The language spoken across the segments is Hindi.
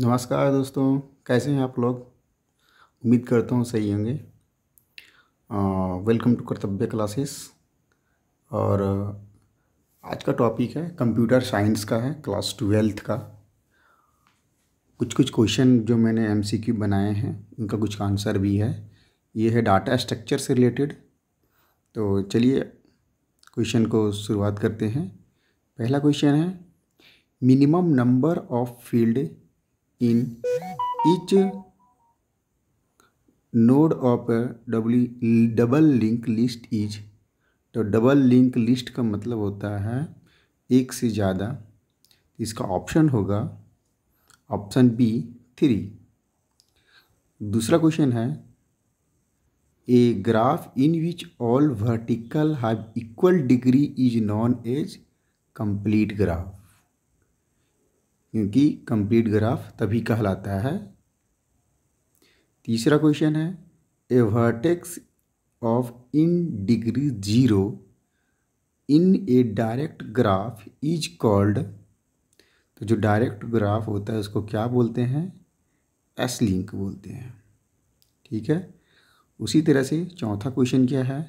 नमस्कार दोस्तों कैसे हैं आप लोग उम्मीद करता हूँ सही होंगे वेलकम टू कर्तव्य क्लासेस और आज का टॉपिक है कंप्यूटर साइंस का है क्लास ट्वेल्थ का कुछ कुछ क्वेश्चन जो मैंने एमसीक्यू बनाए हैं उनका कुछ आंसर भी है ये है डाटा स्ट्रक्चर से रिलेटेड तो चलिए क्वेश्चन को शुरुआत करते हैं पहला क्वेश्चन है minimum number of field in each node of a double link list is तो डबल लिंक लिस्ट का मतलब होता है एक से ज़्यादा इसका ऑप्शन होगा ऑप्शन बी थ्री दूसरा क्वेश्चन है a graph in which all vertical have equal degree is known as complete graph क्योंकि कंप्लीट ग्राफ तभी कहलाता है तीसरा क्वेश्चन है a vertex of in degree zero in a direct graph is called तो जो डायरेक्ट ग्राफ होता है उसको क्या बोलते हैं एस लिंक बोलते हैं ठीक है उसी तरह से चौथा क्वेश्चन क्या है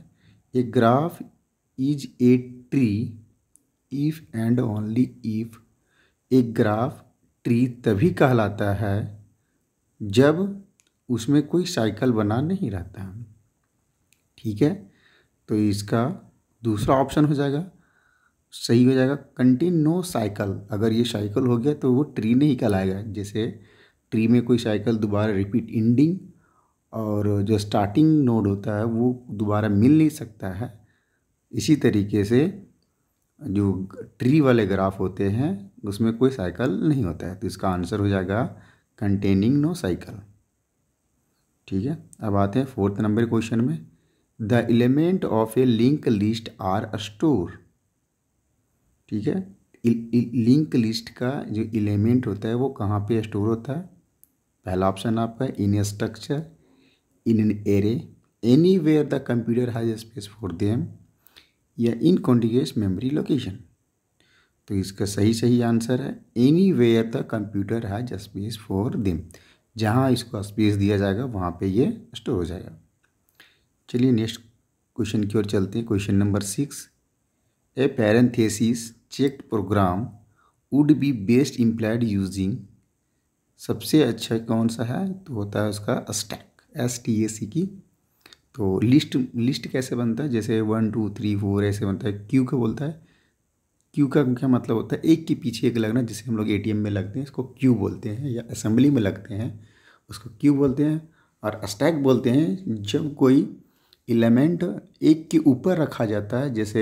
a graph is a tree if and only if एक ग्राफ ट्री तभी कहलाता है जब उसमें कोई साइकिल बना नहीं रहता ठीक है तो इसका दूसरा ऑप्शन हो जाएगा सही हो जाएगा कंटिन नो साइकिल अगर ये साइकिल हो गया तो वो ट्री नहीं कहलाएगा जैसे ट्री में कोई साइकिल दोबारा रिपीट इंडिंग और जो स्टार्टिंग नोड होता है वो दोबारा मिल नहीं सकता है इसी तरीके से जो ट्री वाले ग्राफ होते हैं उसमें कोई साइकिल नहीं होता है तो इसका आंसर हो जाएगा कंटेनिंग नो साइकिल ठीक है अब आते हैं फोर्थ नंबर क्वेश्चन में the element of a link list are store ठीक है लिंक लिस्ट का जो एलिमेंट होता है वो कहाँ पे स्टोर होता है पहला ऑप्शन आपका in a structure in an array anywhere the computer has space for them या इनकॉन्टिगस मेमोरी लोकेशन तो इसका सही सही आंसर है anywhere the computer has space for them जहाँ इसको स्पेस दिया जाएगा वहाँ पे ये स्टोर हो जाएगा चलिए नेक्स्ट क्वेश्चन की ओर चलते हैं question number six a parenthesis check program would be best implied using सबसे अच्छा कौन सा है तो होता है उसका stack S T A C की तो लिस्ट लिस्ट कैसे बनता है जैसे वन टू थ्री फोर ऐसे बनता है क्यू का बोलता है क्यू का क्या मतलब होता है एक के पीछे एक लगना जिसे हम लोग ए में लगते हैं इसको क्यू बोलते हैं या असेंबली में लगते हैं उसको क्यू बोलते हैं और स्टैक बोलते हैं जब कोई एलिमेंट एक के ऊपर रखा जाता है जैसे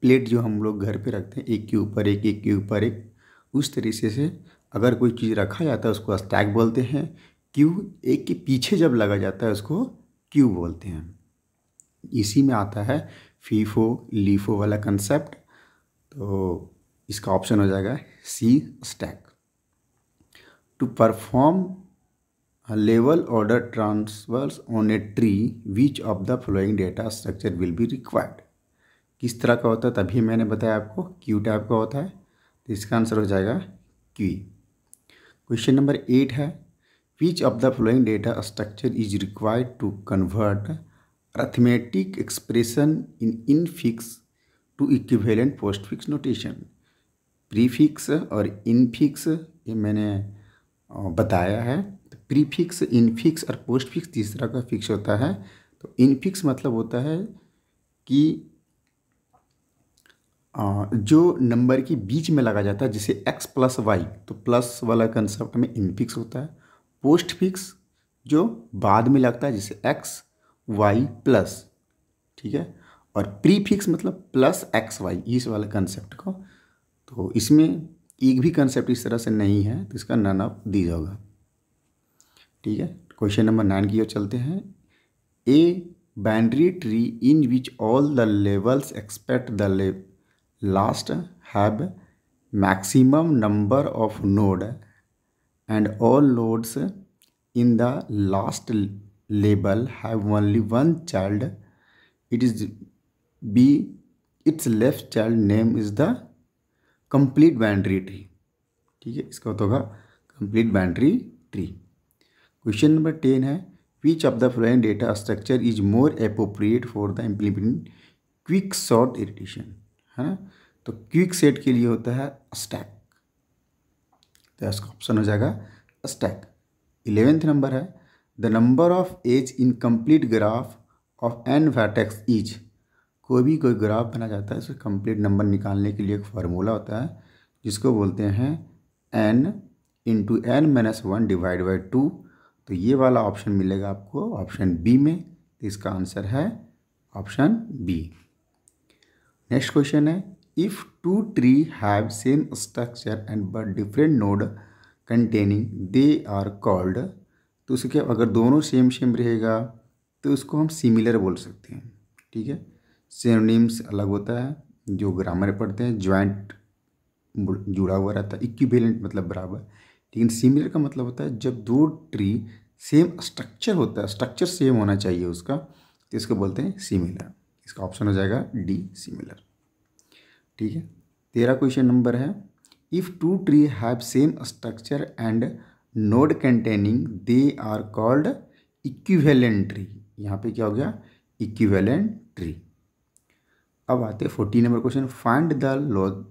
प्लेट जो हम लोग घर पे रखते हैं एक के ऊपर एक एक के ऊपर एक उस तरीके से अगर कोई चीज़ रखा जाता है उसको स्टैक बोलते हैं क्यू एक के पीछे जब लगा जाता है उसको क्यू बोलते हैं इसी में आता है फीफो लीफो वाला कंसेप्ट तो इसका ऑप्शन हो जाएगा C stack to perform level order transfers on a tree which of the following data structure will be required किस तरह का होता है तभी मैंने बताया आपको क्यू टाइप का होता है तो इसका आंसर हो जाएगा क्यू क्वेश्चन नंबर एट है Which of the following data structure is required to convert arithmetic expression in infix to equivalent postfix notation? Prefix और इनफिक्स ये मैंने बताया है तो प्रीफिक्स इनफिक्स और पोस्टफिक्स तीसरा का फिक्स होता है तो इनफिक्स मतलब होता है कि जो नंबर के बीच में लगा जाता है जिसे एक्स प्लस वाई तो प्लस वाला कंसेप्ट में इनफिक्स होता है पोस्ट फिक्स जो बाद में लगता है जैसे एक्स वाई प्लस ठीक है और प्री फिक्स मतलब प्लस एक्स वाई इस वाले कंसेप्ट को तो इसमें एक भी कंसेप्ट इस तरह से नहीं है तो इसका नन ऑफ दी होगा ठीक है क्वेश्चन नंबर नाइन की ओर चलते हैं a binary tree in which all the levels except the last have maximum number of node and all loads in the last label have only one child it is b it's left child name is the complete binary tree ठीक है इसका होता मतलब होगा complete binary tree question number ten है which of the following data structure is more appropriate for the implementing quick sort iteration है ना तो क्विक सेट के लिए होता है स्टैक तो इसका ऑप्शन हो जाएगा स्टैक इलेवेंथ नंबर है the number of edge in complete graph of n vertex each कोई भी कोई ग्राफ बना जाता है उसका कंप्लीट नंबर निकालने के लिए एक फार्मूला होता है जिसको बोलते हैं n into n minus one divide by two तो ये वाला ऑप्शन मिलेगा आपको ऑप्शन बी में तो इसका आंसर है ऑप्शन बी नेक्स्ट क्वेश्चन है If two tree have same structure and but different node containing, they are called तो उसके अगर दोनों सेम सेम रहेगा तो उसको हम सिमिलर बोल सकते हैं ठीक है सेमनिम्स अलग होता है जो ग्रामर पढ़ते हैं ज्वाइंट जुड़ा हुआ रहता है इक्विवेलेंट मतलब बराबर लेकिन सिमिलर का मतलब होता है जब दो ट्री सेम स्ट्रक्चर होता है स्ट्रक्चर सेम होना चाहिए उसका तो इसको बोलते हैं सिमिलर इसका ऑप्शन हो जाएगा डी सिमिलर ठीक है तेरा क्वेश्चन नंबर है if two tree have same structure and node containing they are called equivalent tree यहाँ पे क्या हो गया इक्विवेलेंट ट्री अब आते हैं fourteen number question find the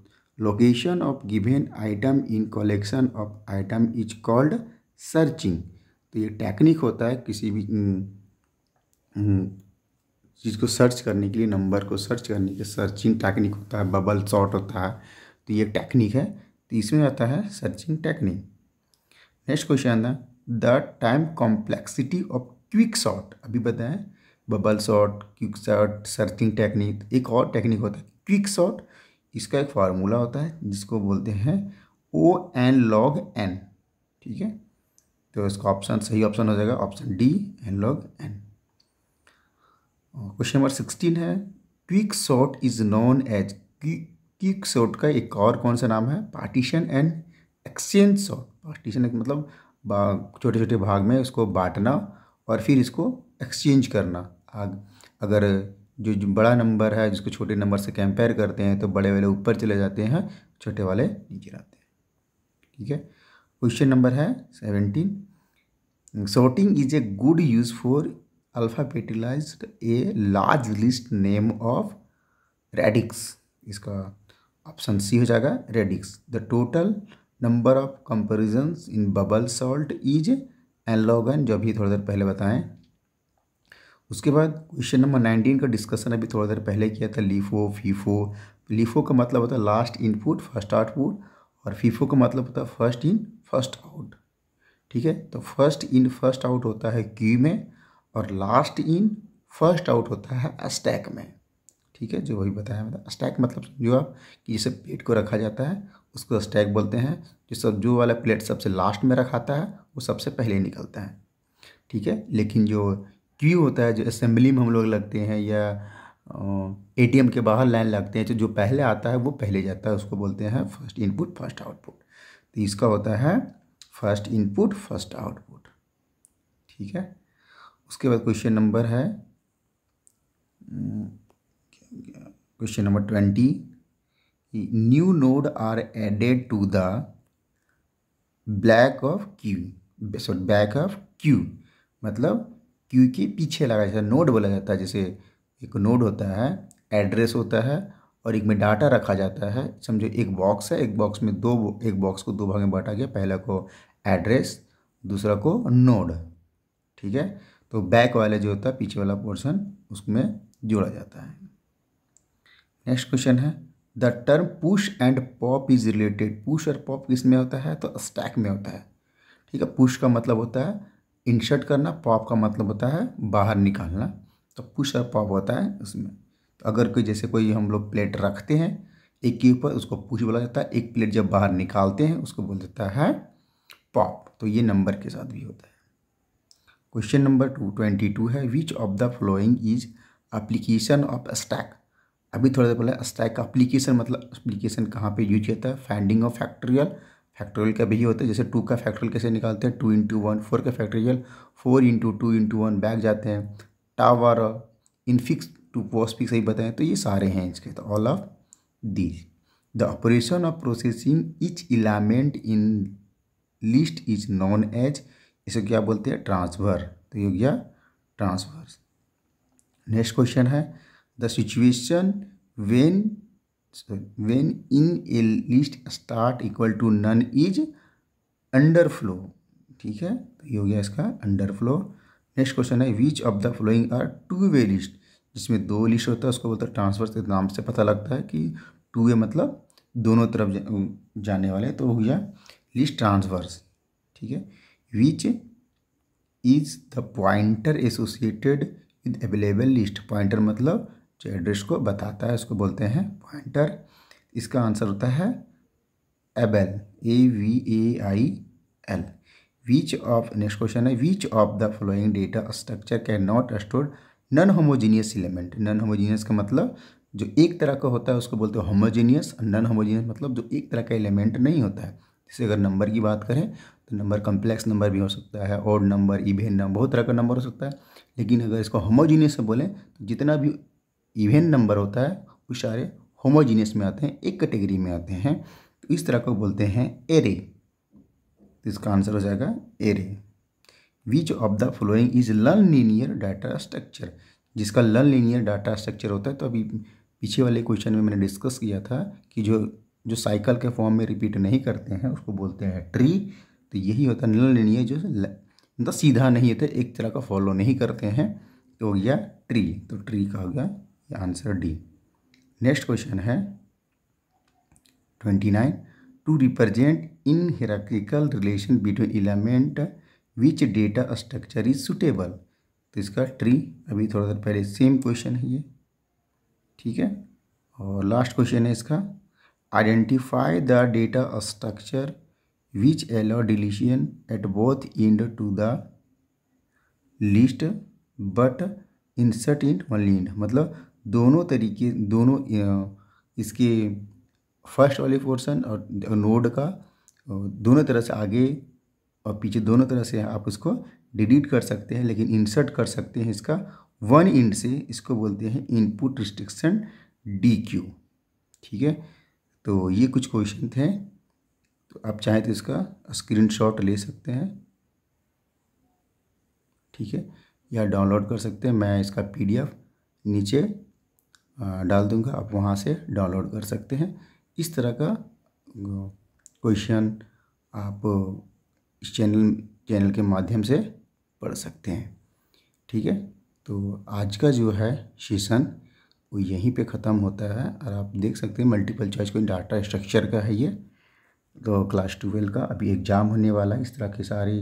location of given item in collection of item is called searching तो ये टेक्निक होता है किसी भी हम्म, हम्म, चीज़ को सर्च करने के लिए नंबर को सर्च करने के सर्चिंग टेक्निक होता है बबल शॉट होता है तो ये टेक्निक है तो इसमें आता है सर्चिंग टेक्निक नेक्स्ट क्वेश्चन है the time complexity of quick sort अभी बताएं bubble sort quick sort searching technique एक और टेक्निक होता है क्विक शॉट इसका एक फार्मूला होता है जिसको बोलते हैं ओ एन लॉग एन ठीक है तो इसका ऑप्शन सही ऑप्शन हो जाएगा option D N log N question number sixteen है quick sort is known as quick sort का एक और कौन सा नाम है partition and exchange sort partition मतलब छोटे छोटे भाग में उसको बांटना और फिर इसको एक्सचेंज करना आग अगर जो, जो बड़ा नंबर है जिसको छोटे नंबर से कंपेयर करते हैं तो बड़े वाले ऊपर चले जाते हैं छोटे वाले नीचे आते हैं ठीक है क्वेश्चन नंबर है seventeen sorting is a good use for alphabetize a large list name of radix इसका ऑप्शन सी हो जाएगा radix the total number of comparison in bubble sort is N log N जो अभी थोड़ा देर पहले बताएं उसके बाद क्वेश्चन नंबर नाइनटीन का डिस्कशन अभी थोड़ा देर पहले किया था लीफो फीफो लीफो का मतलब होता है लास्ट इनपुट फर्स्ट आउटपुट और फीफो का मतलब होता है फर्स्ट इन फर्स्ट आउट ठीक है तो फर्स्ट इन फर्स्ट आउट होता है क्यू में और लास्ट इन फर्स्ट आउट होता है स्टैक में ठीक है जो वही बताया मतलब स्टैक मतलब जो आप कि जैसे प्लेट को रखा जाता है उसको स्टैक बोलते हैं जो सब जो वाला प्लेट सबसे लास्ट में रखाता है वो सबसे पहले निकलता है ठीक है लेकिन जो क्यू होता है जो असेंबली में हम लोग लगते हैं या ए के बाहर लाइन लगते हैं जो पहले आता है वो पहले जाता है उसको बोलते हैं फर्स्ट इनपुट फर्स्ट आउटपुट तो इसका होता है फर्स्ट इनपुट फर्स्ट आउटपुट ठीक है उसके बाद क्वेश्चन नंबर है question number twenty new node are added to the black of queue sorry back of queue मतलब क्यू के पीछे लगा जाता है नोड बोला जाता है जैसे एक नोड होता है एड्रेस होता है और एक में डाटा रखा जाता है समझो एक बॉक्स है एक बॉक्स में दो एक बॉक्स को दो भाग में बांटा गया पहला को एड्रेस दूसरा को नोड ठीक है तो बैक वाला जो होता है पीछे वाला पोर्शन उसमें जोड़ा जाता है नेक्स्ट क्वेश्चन है the term push and pop is related push और पॉप किस में होता है तो स्टैक में होता है ठीक है पुश का मतलब होता है इंसर्ट करना पॉप का मतलब होता है बाहर निकालना तो पुश और पॉप होता है उसमें तो अगर कोई जैसे कोई हम लोग प्लेट रखते हैं एक के ऊपर उसको पुश बोला जाता है एक प्लेट जब बाहर निकालते हैं उसको बोल देता है पॉप तो ये नंबर के साथ भी होता है question number two twenty two है which of the following is application of stack अभी थोड़ा देर पहले स्टैक का अप्लीकेशन मतलब अप्लीकेशन कहाँ पे यूज होता है फाइंडिंग ऑफ फैक्टोरियल फैक्टोरियल का भी होता है जैसे टू का फैक्टोरियल कैसे निकालते हैं टू इंटू वन फोर का factorial four into two into one back जाते हैं tower infix to postfix सही बताएं तो ये सारे हैं इसके तो all of these the operation of processing each element in list is known as इसे क्या बोलते हैं ट्रांसफर तो ये हो गया ट्रांसफर नेक्स्ट क्वेश्चन है the situation when when in a list start equal to none is under underflow ठीक है तो ये हो गया इसका अंडर फ्लो नेक्स्ट क्वेश्चन है which of the following are two way list जिसमें दो लिस्ट होता है उसको बोलते हैं ट्रांसफर के तो नाम से पता लगता है कि टू वे मतलब दोनों तरफ जाने वाले तो हो गया लिस्ट ट्रांसफर्स ठीक है which is the pointer associated with available list pointer मतलब जो एड्रेस को बताता है उसको बोलते हैं पॉइंटर इसका आंसर होता है avail A V A I L which of next question है which of the following data structure can not store non homogeneous element non homogeneous का मतलब जो एक तरह का होता है उसको बोलते हैं होमोजीनियस नॉन होमोजीनियस मतलब जो एक तरह का एलिमेंट नहीं होता है जैसे अगर नंबर की बात करें तो नंबर कम्प्लेक्स नंबर भी हो सकता है और नंबर इवेन नंबर बहुत तरह का नंबर हो सकता है लेकिन अगर इसको होमोजीनियस से बोलें तो जितना भी इवेन नंबर होता है वो सारे होमोजीनियस में आते हैं एक कैटेगरी में आते हैं तो इस तरह को बोलते हैं एरे तो इसका आंसर हो जाएगा array which of the following is non linear data structure जिसका लर्न लीनियर डाटा स्ट्रक्चर होता है तो अभी पीछे वाले क्वेश्चन में मैंने डिस्कस किया था कि जो जो साइकिल के फॉर्म में रिपीट नहीं करते हैं उसको बोलते हैं ट्री तो यही होता है नल जो मतलब सीधा नहीं होता एक तरह का फॉलो नहीं करते हैं तो हो गया ट्री तो ट्री का हो गया आंसर डी नेक्स्ट क्वेश्चन है twenty nine to represent in hierarchical relation between element which data structure is suitable तो इसका ट्री अभी थोड़ा देर पहले सेम क्वेश्चन है ये ठीक है और लास्ट क्वेश्चन है इसका identify the data structure which allow deletion at both end to the but but insert end only end मतलब दोनों तरीके दोनों इसके फर्स्ट वाले पोर्सन और नोड का दोनों तरह से आगे और पीछे दोनों तरह से आप उसको डिलीट कर सकते हैं लेकिन इंसर्ट कर सकते हैं इसका वन इंड से इसको बोलते हैं इनपुट रिस्ट्रिक्शन डी क्यू ठीक है तो ये कुछ क्वेश्चन थे तो आप चाहें तो इसका स्क्रीनशॉट ले सकते हैं ठीक है या डाउनलोड कर सकते हैं मैं इसका पीडीएफ नीचे डाल दूंगा आप वहाँ से डाउनलोड कर सकते हैं इस तरह का क्वेश्चन आप इस चैनल चैनल के माध्यम से पढ़ सकते हैं ठीक है तो आज का जो है सेशन वो यहीं पे ख़त्म होता है और आप देख सकते हैं मल्टीपल चॉइस कोई डाटा स्ट्रक्चर का है ये तो क्लास ट्वेल्व का अभी एग्ज़ाम होने वाला है इस तरह के सारे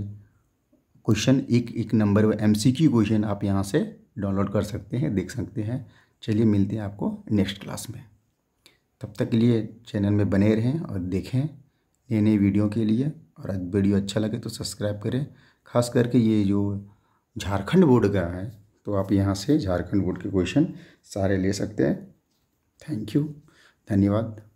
क्वेश्चन एक एक नंबर व एम सी की क्वेश्चन आप यहाँ से डाउनलोड कर सकते हैं देख सकते हैं चलिए मिलते हैं आपको नेक्स्ट क्लास में तब तक के लिए चैनल में बने रहें और देखें नए नए वीडियो के लिए और वीडियो अच्छा लगे तो सब्सक्राइब करें खास करके ये जो झारखंड बोर्ड का है तो आप यहाँ से झारखंड बोर्ड के क्वेश्चन सारे ले सकते हैं थैंक यू धन्यवाद